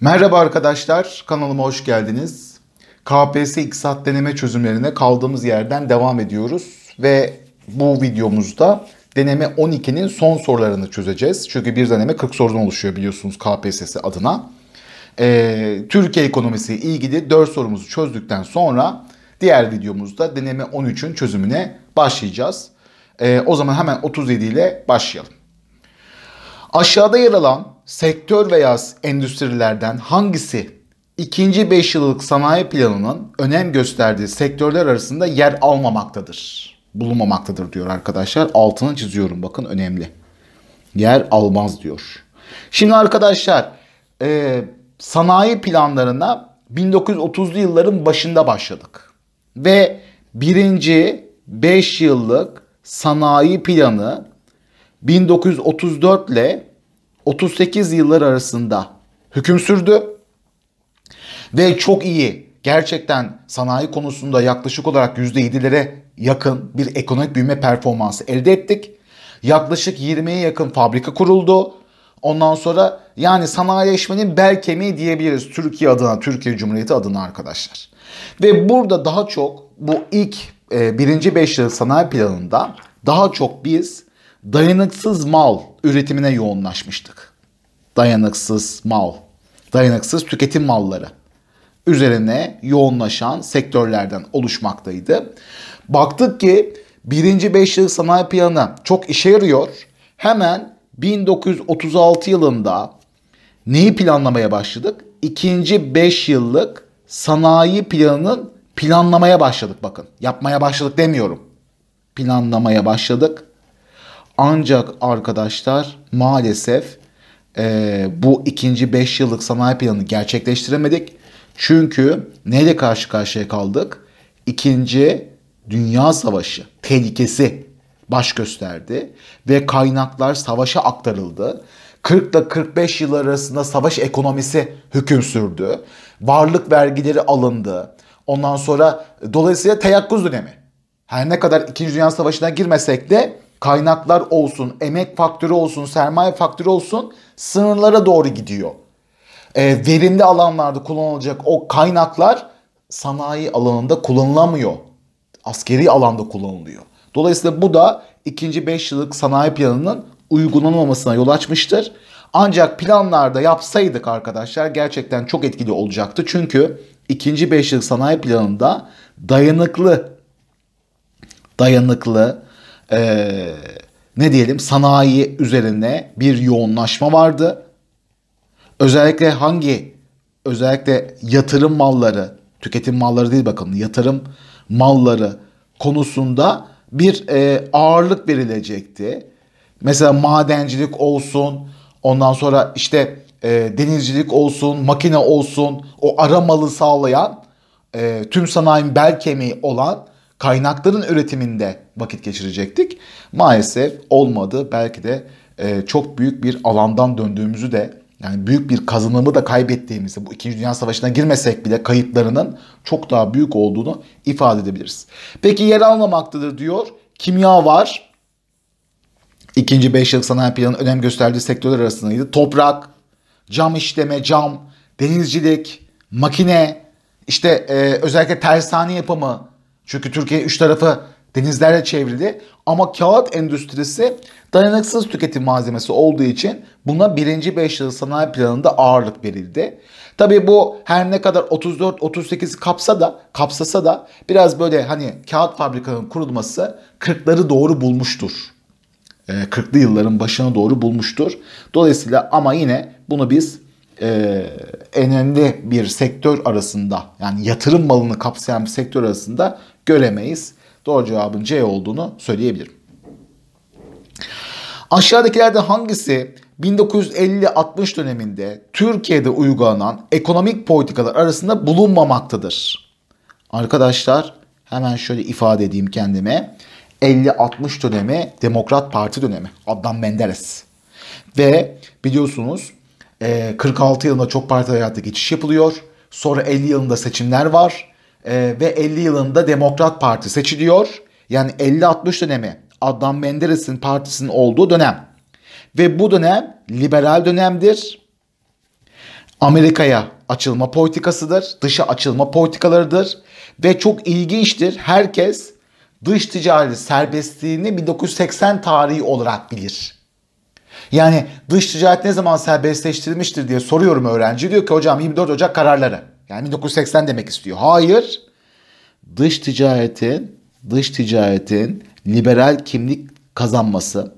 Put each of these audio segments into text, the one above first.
Merhaba arkadaşlar, kanalıma hoş geldiniz. KPSS İktisat deneme çözümlerine kaldığımız yerden devam ediyoruz ve bu videomuzda deneme 12'nin son sorularını çözeceğiz. Çünkü bir deneme 40 sorudan oluşuyor biliyorsunuz KPSS adına. Ee, Türkiye ekonomisi ilgili 4 sorumuzu çözdükten sonra diğer videomuzda deneme 13'ün çözümüne başlayacağız. Ee, o zaman hemen 37 ile başlayalım. Aşağıda yer alan sektör veya endüstrilerden hangisi ikinci 5 yıllık sanayi planının önem gösterdiği sektörler arasında yer almamaktadır? Bulunmamaktadır diyor arkadaşlar. Altını çiziyorum bakın önemli. Yer almaz diyor. Şimdi arkadaşlar e, sanayi planlarına 1930'lu yılların başında başladık. Ve birinci 5 yıllık sanayi planı 1934 ile 38 yıllar arasında hüküm sürdü. Ve çok iyi gerçekten sanayi konusunda yaklaşık olarak %7'lere yakın bir ekonomik büyüme performansı elde ettik. Yaklaşık 20'ye yakın fabrika kuruldu. Ondan sonra yani sanayileşmenin bel kemiği diyebiliriz Türkiye adına, Türkiye Cumhuriyeti adına arkadaşlar. Ve burada daha çok bu ilk e, birinci 5 yıl sanayi planında daha çok biz dayanıksız mal üretimine yoğunlaşmıştık. Dayanıksız mal, dayanıksız tüketim malları üzerine yoğunlaşan sektörlerden oluşmaktaydı. Baktık ki birinci beş yıl sanayi planı çok işe yarıyor. Hemen 1936 yılında neyi planlamaya başladık? İkinci 5 yıllık sanayi planının planlamaya başladık bakın. Yapmaya başladık demiyorum. Planlamaya başladık. Ancak arkadaşlar maalesef e, bu ikinci 5 yıllık sanayi planını gerçekleştiremedik. Çünkü neyle karşı karşıya kaldık? İkinci Dünya Savaşı tehlikesi baş gösterdi ve kaynaklar savaşa aktarıldı. 40 ile 45 yıl arasında savaş ekonomisi hüküm sürdü. Varlık vergileri alındı. Ondan sonra dolayısıyla teyakkuz dönemi. Her ne kadar 2. Dünya Savaşı'na girmesek de kaynaklar olsun, emek faktörü olsun, sermaye faktörü olsun sınırlara doğru gidiyor. E, verimli alanlarda kullanılacak o kaynaklar sanayi alanında kullanılamıyor. Askeri alanda kullanılıyor. Dolayısıyla bu da ikinci 5 yıllık sanayi planının uygulanamamasına yol açmıştır. Ancak planlarda yapsaydık arkadaşlar gerçekten çok etkili olacaktı. Çünkü ikinci 5 yıllık sanayi planında dayanıklı dayanıklı ee, ne diyelim sanayi üzerine bir yoğunlaşma vardı. Özellikle hangi özellikle yatırım malları, tüketim malları değil bakın yatırım malları konusunda bir e, ağırlık verilecekti. Mesela madencilik olsun, ondan sonra işte e, denizcilik olsun, makine olsun, o aramalı sağlayan, e, tüm sanayinin bel kemiği olan kaynakların üretiminde vakit geçirecektik. Maalesef olmadı. Belki de e, çok büyük bir alandan döndüğümüzü de yani büyük bir kazanımı da kaybettiğimizi bu 2. Dünya Savaşı'na girmesek bile kayıplarının çok daha büyük olduğunu ifade edebiliriz. Peki yer almamaktadır diyor. Kimya var. İkinci 5 yıllık sanayi planının önem gösterdiği sektörler arasındaydı. Toprak, cam işleme, cam, denizcilik, makine, işte e, özellikle tersane yapımı, çünkü Türkiye üç tarafı denizlerle çevrili ama kağıt endüstrisi dayanıksız tüketim malzemesi olduğu için buna birinci 5 yıl sanayi planında ağırlık verildi. Tabii bu her ne kadar 34-38 kapsa da kapsasa da biraz böyle hani kağıt fabrikanın kurulması 40'ları doğru bulmuştur. 40'lı ee, yılların başına doğru bulmuştur. Dolayısıyla ama yine bunu biz e, önemli bir sektör arasında yani yatırım malını kapsayan bir sektör arasında göremeyiz. Doğru cevabın C olduğunu söyleyebilirim. Aşağıdakilerden hangisi 1950-60 döneminde Türkiye'de uygulanan ekonomik politikalar arasında bulunmamaktadır? Arkadaşlar hemen şöyle ifade edeyim kendime. 50-60 dönemi Demokrat Parti dönemi Adnan Menderes. Ve biliyorsunuz 46 e, yılında çok parti hayata geçiş yapılıyor. Sonra 50 yılında seçimler var e, ve 50 yılında Demokrat Parti seçiliyor. Yani 50-60 dönemi Adnan Menderes'in partisinin olduğu dönem. Ve bu dönem liberal dönemdir. Amerika'ya açılma politikasıdır, dışa açılma politikalarıdır ve çok ilginçtir. Herkes dış ticaret serbestliğini 1980 tarihi olarak bilir. Yani dış ticaret ne zaman serbestleştirilmiştir diye soruyorum öğrenci. Diyor ki hocam 24 Ocak kararları. Yani 1980 demek istiyor. Hayır. Dış ticaretin, dış ticaretin liberal kimlik kazanması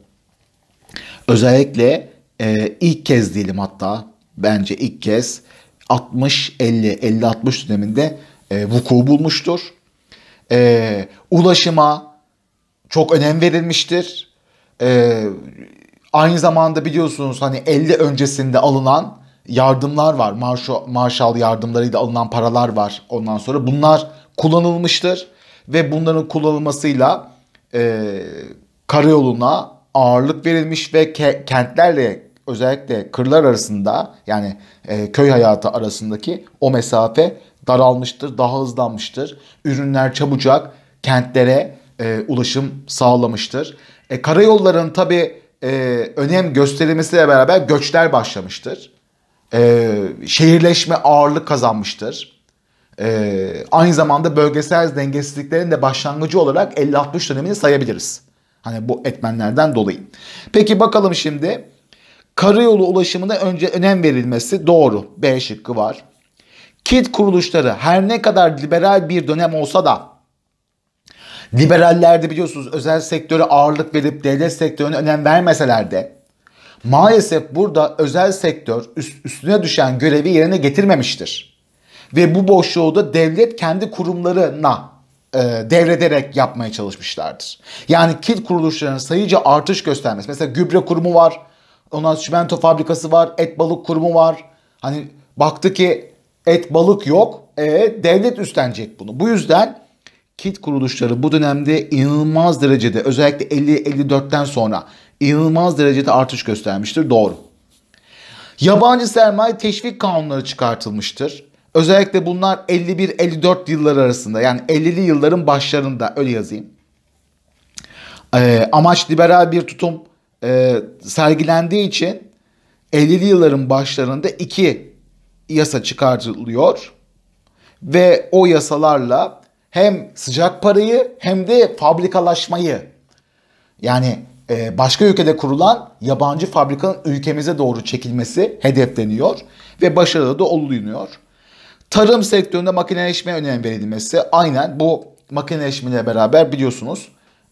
özellikle e, ilk kez diyelim hatta bence ilk kez 60 50 50 60 döneminde e, vuku bulmuştur. E, ulaşıma çok önem verilmiştir. E, aynı zamanda biliyorsunuz hani 50 öncesinde alınan yardımlar var. Marşo, Marshall yardımlarıyla alınan paralar var ondan sonra. Bunlar kullanılmıştır ve bunların kullanılmasıyla e, karayoluna ağırlık verilmiş ve ke- kentlerle özellikle kırlar arasında yani e, köy hayatı arasındaki o mesafe daralmıştır, daha hızlanmıştır. Ürünler çabucak kentlere e, ulaşım sağlamıştır. E, karayolların tabi e, önem gösterilmesiyle beraber göçler başlamıştır e, şehirleşme ağırlık kazanmıştır. E, aynı zamanda bölgesel dengesizliklerin de başlangıcı olarak 50-60 dönemini sayabiliriz. Hani bu etmenlerden dolayı. Peki bakalım şimdi karayolu ulaşımına önce önem verilmesi doğru. B şıkkı var. Kit kuruluşları her ne kadar liberal bir dönem olsa da liberallerde biliyorsunuz özel sektöre ağırlık verip devlet sektörüne önem vermeseler de maalesef burada özel sektör üstüne düşen görevi yerine getirmemiştir. Ve bu boşluğu da devlet kendi kurumlarına e, devrederek yapmaya çalışmışlardır. Yani kit kuruluşlarının sayıca artış göstermesi. Mesela gübre kurumu var, ondan çimento fabrikası var, et balık kurumu var. Hani baktı ki et balık yok, e, devlet üstlenecek bunu. Bu yüzden kit kuruluşları bu dönemde inanılmaz derecede özellikle 50-54'ten sonra inanılmaz derecede artış göstermiştir. Doğru. Yabancı sermaye teşvik kanunları çıkartılmıştır. Özellikle bunlar 51-54 yıllar arasında yani 50'li yılların başlarında öyle yazayım. E, amaç liberal bir tutum e, sergilendiği için 50'li yılların başlarında iki yasa çıkartılıyor. Ve o yasalarla hem sıcak parayı hem de fabrikalaşmayı yani e, başka ülkede kurulan yabancı fabrikanın ülkemize doğru çekilmesi hedefleniyor ve başarılı da olunuyor. Tarım sektöründe makineleşmeye önem verilmesi aynen bu makineleşmeyle beraber biliyorsunuz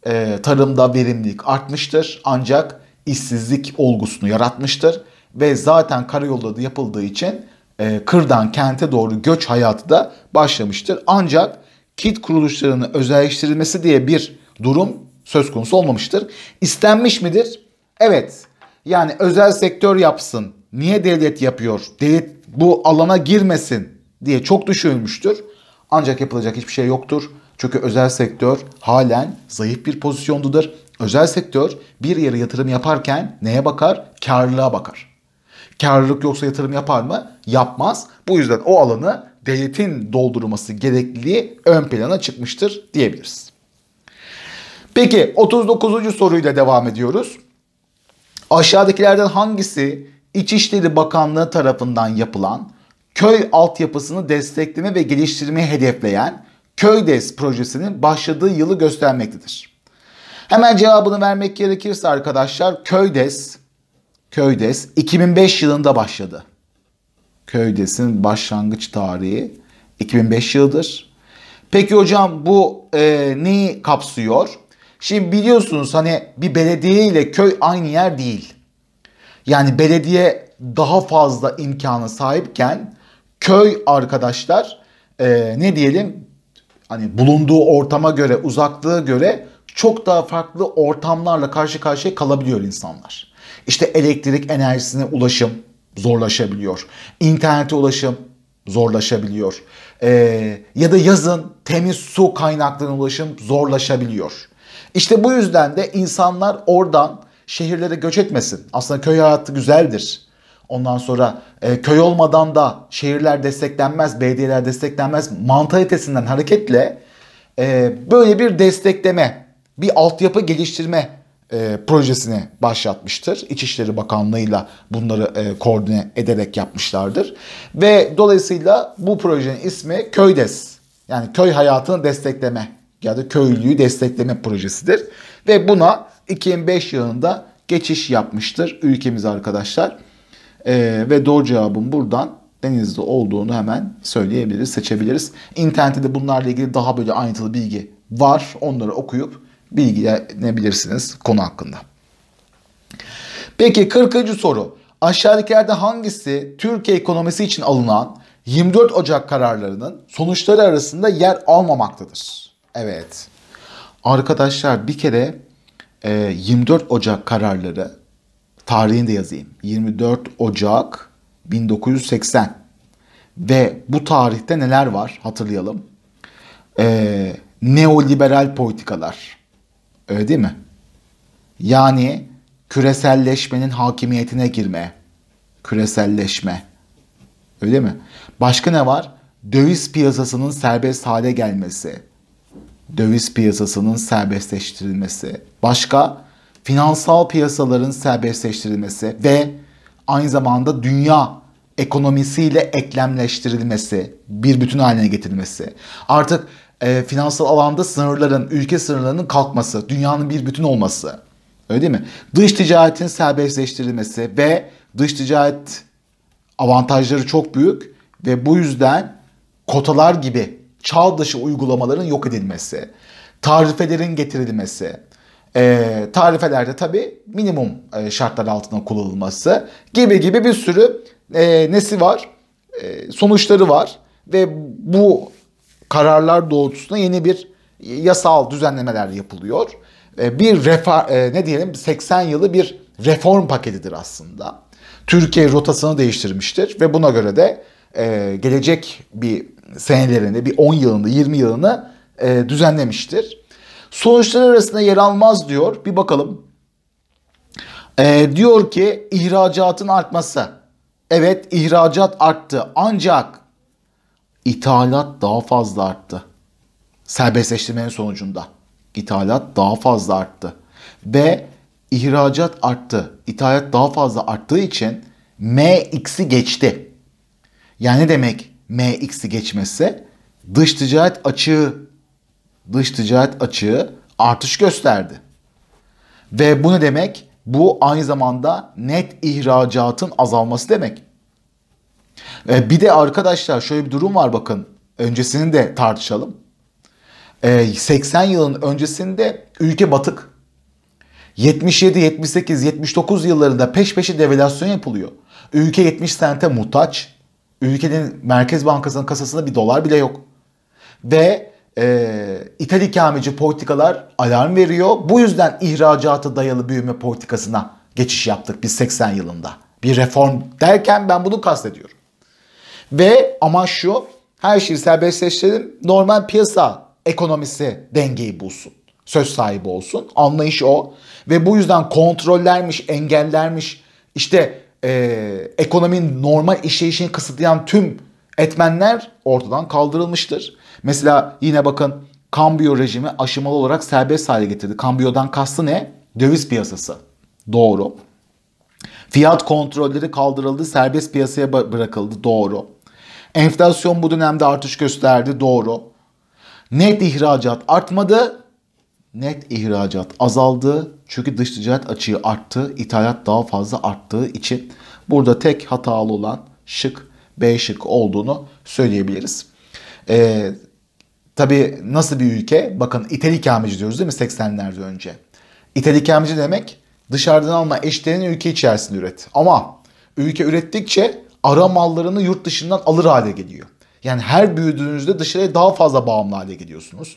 e, tarımda verimlilik artmıştır ancak işsizlik olgusunu yaratmıştır ve zaten karayolda da yapıldığı için e, kırdan kente doğru göç hayatı da başlamıştır. Ancak kit kuruluşlarının özelleştirilmesi diye bir durum söz konusu olmamıştır. İstenmiş midir? Evet. Yani özel sektör yapsın. Niye devlet yapıyor? Devlet bu alana girmesin diye çok düşünülmüştür. Ancak yapılacak hiçbir şey yoktur. Çünkü özel sektör halen zayıf bir pozisyondadır. Özel sektör bir yere yatırım yaparken neye bakar? Karlılığa bakar. Karlılık yoksa yatırım yapar mı? Yapmaz. Bu yüzden o alanı devletin doldurması gerekliliği ön plana çıkmıştır diyebiliriz. Peki 39. soruyla devam ediyoruz. Aşağıdakilerden hangisi İçişleri Bakanlığı tarafından yapılan köy altyapısını destekleme ve geliştirmeyi hedefleyen Köydes projesinin başladığı yılı göstermektedir. Hemen cevabını vermek gerekirse arkadaşlar Köydes Köydes 2005 yılında başladı. Köydes'in başlangıç tarihi 2005 yıldır. Peki hocam bu e, neyi kapsıyor? Şimdi biliyorsunuz hani bir belediye ile köy aynı yer değil. Yani belediye daha fazla imkana sahipken köy arkadaşlar e, ne diyelim hani bulunduğu ortama göre uzaklığı göre çok daha farklı ortamlarla karşı karşıya kalabiliyor insanlar. İşte elektrik enerjisine ulaşım zorlaşabiliyor. İnternete ulaşım zorlaşabiliyor. Ee, ya da yazın temiz su kaynaklarına ulaşım zorlaşabiliyor. İşte bu yüzden de insanlar oradan şehirlere göç etmesin. Aslında köy hayatı güzeldir. Ondan sonra e, köy olmadan da şehirler desteklenmez, belediyeler desteklenmez mantalitesinden hareketle e, böyle bir destekleme, bir altyapı geliştirme e, projesini başlatmıştır. İçişleri Bakanlığı'yla bunları e, koordine ederek yapmışlardır. Ve dolayısıyla bu projenin ismi Köydes. Yani köy hayatını destekleme ya da köylüyü destekleme projesidir. Ve buna 2005 yılında geçiş yapmıştır ülkemiz arkadaşlar. Ee, ve doğru cevabın buradan Denizli olduğunu hemen söyleyebiliriz, seçebiliriz. İnternette de bunlarla ilgili daha böyle ayrıntılı bilgi var. Onları okuyup bilgilenebilirsiniz konu hakkında. Peki 40. soru. Aşağıdakilerde hangisi Türkiye ekonomisi için alınan 24 Ocak kararlarının sonuçları arasında yer almamaktadır? Evet. Arkadaşlar bir kere e, 24 Ocak kararları tarihini de yazayım. 24 Ocak 1980 ve bu tarihte neler var hatırlayalım. E, neoliberal politikalar. Öyle değil mi? Yani küreselleşmenin hakimiyetine girme. Küreselleşme. Öyle mi? Başka ne var? Döviz piyasasının serbest hale gelmesi döviz piyasasının serbestleştirilmesi, başka finansal piyasaların serbestleştirilmesi ve aynı zamanda dünya ekonomisiyle eklemleştirilmesi, bir bütün haline getirilmesi. Artık e, finansal alanda sınırların, ülke sınırlarının kalkması, dünyanın bir bütün olması. Öyle değil mi? Dış ticaretin serbestleştirilmesi ve dış ticaret avantajları çok büyük ve bu yüzden kotalar gibi çağ dışı uygulamaların yok edilmesi, tarifelerin getirilmesi, e, tarifelerde tabi minimum e, şartlar altında kullanılması gibi gibi bir sürü e, nesi var, e, sonuçları var ve bu kararlar doğrultusunda yeni bir e, yasal düzenlemeler yapılıyor. E, bir refa, e, ne diyelim 80 yılı bir reform paketidir aslında. Türkiye rotasını değiştirmiştir ve buna göre de e, gelecek bir senelerinde bir 10 yılını, 20 yılını e, düzenlemiştir. Sonuçlar arasında yer almaz diyor. Bir bakalım. E, diyor ki ihracatın artması. Evet ihracat arttı ancak ithalat daha fazla arttı. Serbestleştirmenin sonucunda ithalat daha fazla arttı. Ve ihracat arttı. İthalat daha fazla arttığı için MX'i geçti. Yani demek MX'i geçmesi dış ticaret açığı dış ticaret açığı artış gösterdi. Ve bu ne demek? Bu aynı zamanda net ihracatın azalması demek. Ve ee, bir de arkadaşlar şöyle bir durum var bakın. Öncesini de tartışalım. 80 ee, yılın öncesinde ülke batık. 77, 78, 79 yıllarında peş peşe devalüasyon yapılıyor. Ülke 70 sente muhtaç. Ülkenin Merkez Bankası'nın kasasında bir dolar bile yok. Ve e, ithal ikameci politikalar alarm veriyor. Bu yüzden ihracata dayalı büyüme politikasına geçiş yaptık biz 80 yılında. Bir reform derken ben bunu kastediyorum. Ve amaç şu her şeyi serbestleştirelim. Normal piyasa ekonomisi dengeyi bulsun. Söz sahibi olsun. Anlayış o. Ve bu yüzden kontrollermiş, engellermiş, işte e, ekonominin normal işleyişini kısıtlayan tüm etmenler ortadan kaldırılmıştır. Mesela yine bakın kambiyo rejimi aşamalı olarak serbest hale getirdi. Kambiyodan kastı ne? Döviz piyasası. Doğru. Fiyat kontrolleri kaldırıldı, serbest piyasaya bırakıldı. Doğru. Enflasyon bu dönemde artış gösterdi. Doğru. Net ihracat artmadı net ihracat azaldı. Çünkü dış ticaret açığı arttı. ithalat daha fazla arttığı için burada tek hatalı olan şık B şık olduğunu söyleyebiliriz. Ee, tabii nasıl bir ülke? Bakın İtalya ikameci diyoruz değil mi 80'lerde önce? İtalya ikameci demek dışarıdan alma eşlerini ülke içerisinde üret. Ama ülke ürettikçe ara mallarını yurt dışından alır hale geliyor. Yani her büyüdüğünüzde dışarıya daha fazla bağımlı hale gidiyorsunuz.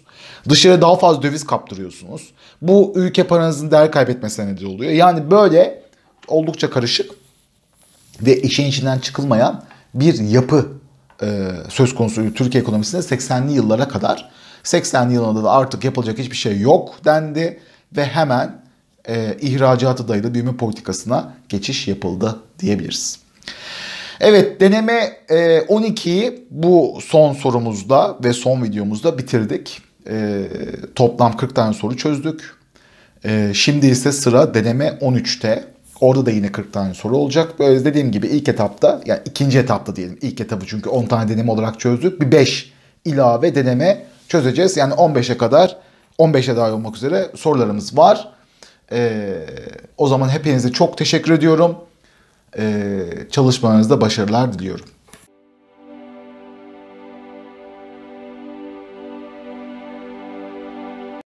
Dışarıya daha fazla döviz kaptırıyorsunuz. Bu ülke paranızın değer kaybetmesine neden oluyor. Yani böyle oldukça karışık ve işin içinden çıkılmayan bir yapı e, söz konusu Türkiye ekonomisinde 80'li yıllara kadar. 80'li yıllarda da artık yapılacak hiçbir şey yok dendi ve hemen e, ihracatı dayalı büyüme politikasına geçiş yapıldı diyebiliriz. Evet deneme 12'yi e, bu son sorumuzda ve son videomuzda bitirdik. E, toplam 40 tane soru çözdük. E, şimdi ise sıra deneme 13'te. Orada da yine 40 tane soru olacak. Böyle dediğim gibi ilk etapta, yani ikinci etapta diyelim. ilk etabı çünkü 10 tane deneme olarak çözdük. Bir 5 ilave deneme çözeceğiz. Yani 15'e kadar, 15'e dahil olmak üzere sorularımız var. Ee, o zaman hepinize çok teşekkür ediyorum çalışmanızda başarılar diliyorum.